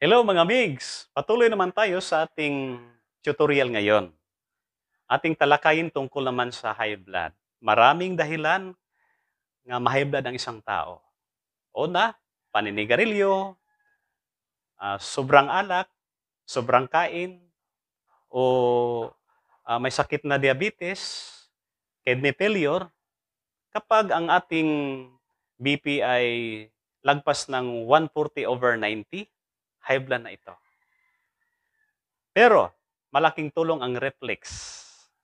Hello mga migs! Patuloy naman tayo sa ating tutorial ngayon. Ating talakayin tungkol naman sa high blood. Maraming dahilan nga ma-high blood ang isang tao. Una, paninigarilyo, uh, sobrang alak, sobrang kain, o uh, may sakit na diabetes, kidney failure. Kapag ang ating BP ay lagpas ng 140 over 90, high blood na ito. Pero, malaking tulong ang reflex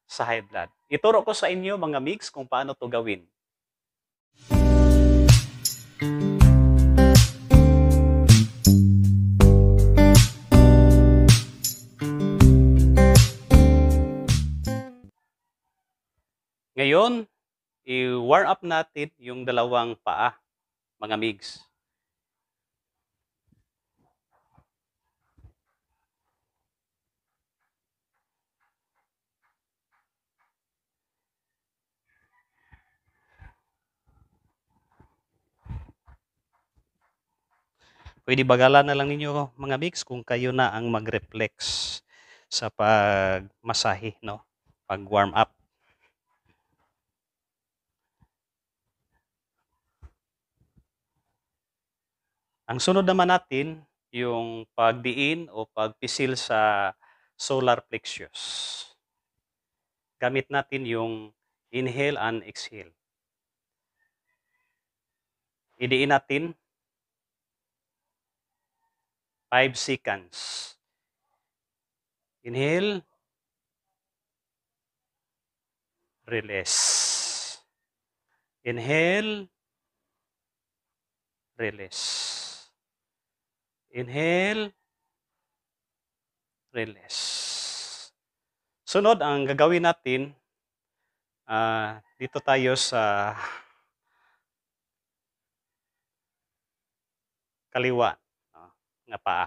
sa high blood. Ituro ko sa inyo mga mix kung paano to gawin. Ngayon, i-warm up natin yung dalawang paa, mga migs. Pwede bagala na lang ninyo mga mix kung kayo na ang mag-reflex sa pagmasahi, no? Pag-warm up. Ang sunod naman natin, yung pagdiin o pagpisil sa solar plexus. Gamit natin yung inhale and exhale. Idiin natin 5 seconds. Inhale. Release. Inhale. Release. Inhale. Release. Sunod, ang gagawin natin, uh, dito tayo sa kaliwa nga paa.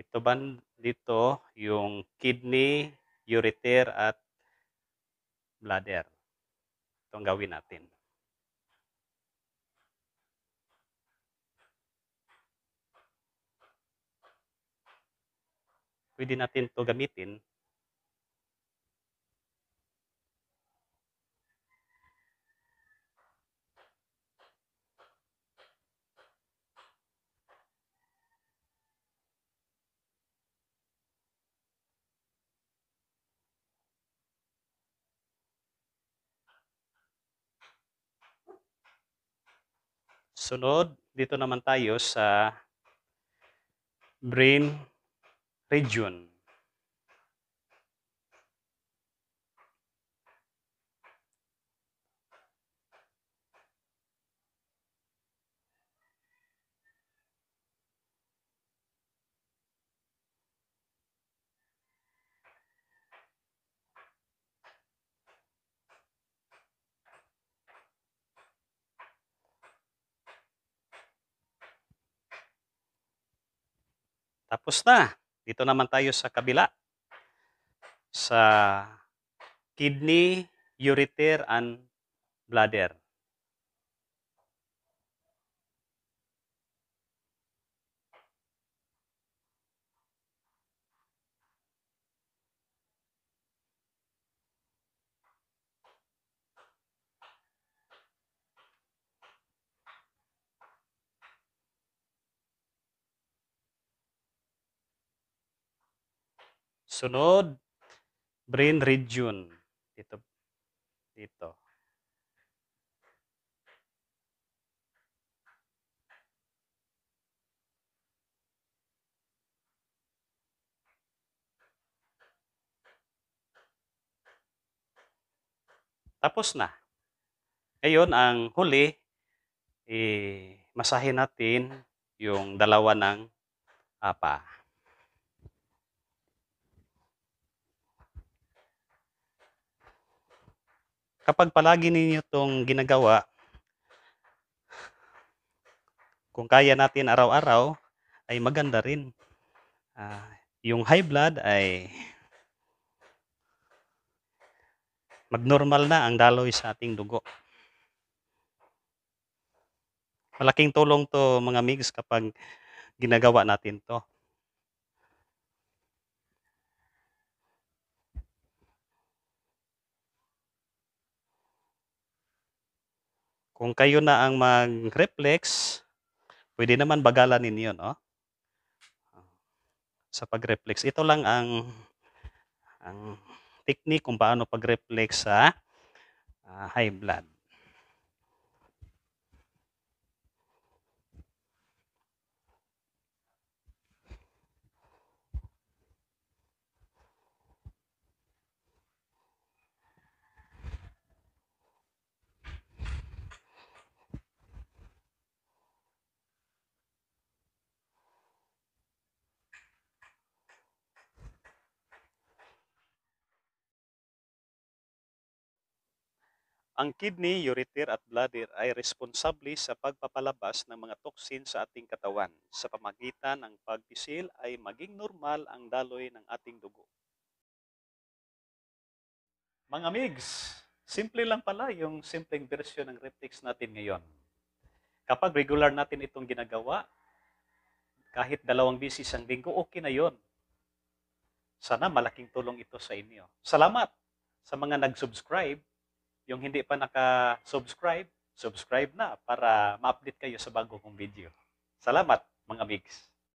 Ito ban dito yung kidney, ureter at bladder. Ito ang gawin natin. Pwede natin to gamitin Sunod, dito naman tayo sa brain region. Tapos na. Dito naman tayo sa kabila. Sa kidney, ureter, and bladder. Sunod, brain region. Dito. Dito. Tapos na. Ngayon, ang huli, eh, masahin natin yung dalawa ng apa. kapag palagi ninyo itong ginagawa, kung kaya natin araw-araw, ay maganda rin. Uh, yung high blood ay magnormal na ang daloy sa ating dugo. Malaking tulong to mga migs kapag ginagawa natin to. Kung kayo na ang mag-reflex, pwede naman bagalan ninyo, no? Sa pag-reflex. Ito lang ang ang technique kung paano pag-reflex sa uh, high blood. Ang kidney, ureter at bladder ay responsable sa pagpapalabas ng mga toxin sa ating katawan. Sa pamagitan ng pagpisil ay maging normal ang daloy ng ating dugo. Mga amigs, simple lang pala yung simpleng version ng Reptix natin ngayon. Kapag regular natin itong ginagawa, kahit dalawang bisis ang linggo, okay na yon. Sana malaking tulong ito sa inyo. Salamat sa mga nag-subscribe yung hindi pa naka-subscribe, subscribe na para ma-update kayo sa bago kong video. Salamat mga migs!